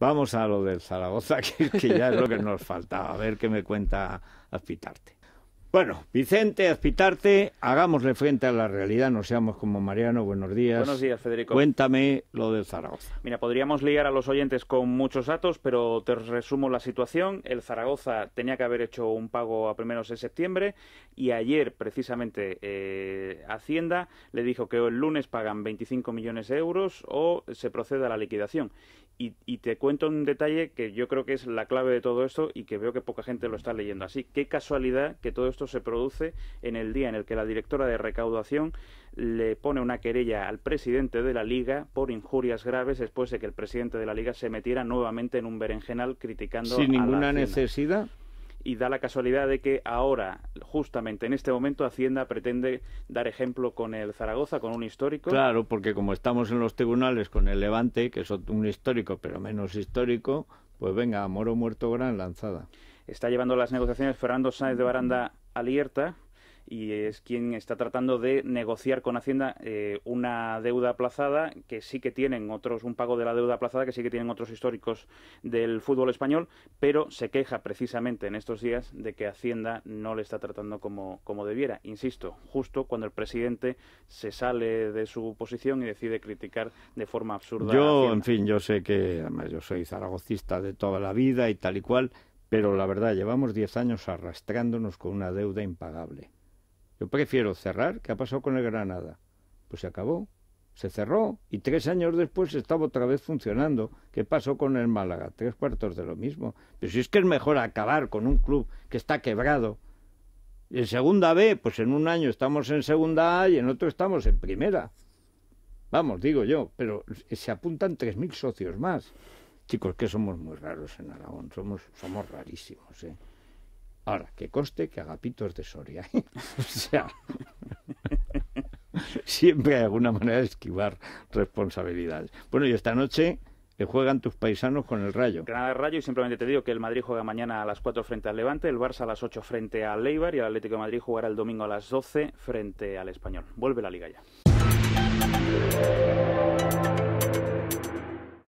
Vamos a lo del Zaragoza, que, ya es lo que nos faltaba. A ver qué me cuenta Aspitarte. Bueno, Vicente, Azpitarte, hagámosle frente a la realidad, no seamos como Mariano, buenos días. Buenos días, Federico. Cuéntame lo del Zaragoza. Mira, podríamos liar a los oyentes con muchos datos, pero te resumo la situación. El Zaragoza tenía que haber hecho un pago a primeros de septiembre y ayer, precisamente, eh, Hacienda le dijo que el lunes pagan 25 millones de euros o se procede a la liquidación. Y, y, te cuento un detalle que yo creo que es la clave de todo esto y que veo que poca gente lo está leyendo así. Qué casualidad que todo esto se produce en el día en el que la directora de recaudación le pone una querella al presidente de la Liga por injurias graves después de que el presidente de la Liga se metiera nuevamente en un berenjenal criticando. Sin ninguna necesidad y da la casualidad de que ahora, justamente en este momento, Hacienda pretende dar ejemplo con el Zaragoza, con un histórico. Claro, porque como estamos en los tribunales con el Levante, que es un histórico pero menos histórico, pues venga, moro muerto gran lanzada. Está llevando las negociaciones Fernando Sáenz de Baranda Alerta y es quien está tratando de negociar con Hacienda eh, una deuda aplazada que sí que tienen otros, un pago de la deuda aplazada que sí que tienen otros históricos del fútbol español, pero se queja precisamente en estos días de que Hacienda no le está tratando como, como debiera. Insisto, justo cuando el presidente se sale de su posición y decide criticar de forma absurda. Yo, en fin, yo sé que, además, yo soy zaragocista de toda la vida y tal y cual. Pero la verdad, llevamos 10 años arrastrándonos con una deuda impagable. Yo prefiero cerrar. ¿Qué ha pasado con el Granada? Pues se acabó. Se cerró y tres años después estaba otra vez funcionando. ¿Qué pasó con el Málaga? Tres cuartos de lo mismo. Pero si es que es mejor acabar con un club que está quebrado. en segunda B, pues en un año estamos en segunda A y en otro estamos en primera. Vamos, digo yo, pero se apuntan 3.000 socios más. Chicos, que somos muy raros en Aragón, somos, somos rarísimos. ¿eh? Ahora, que coste que Agapito es de Soria. o sea, siempre hay alguna manera de esquivar responsabilidades. Bueno, y esta noche juegan tus paisanos con el Rayo. Granada Rayo y simplemente te digo que el Madrid juega mañana a las 4 frente al Levante, el Barça a las 8 frente al Leibar y el Atlético de Madrid jugará el domingo a las 12 frente al Español. Vuelve la liga ya.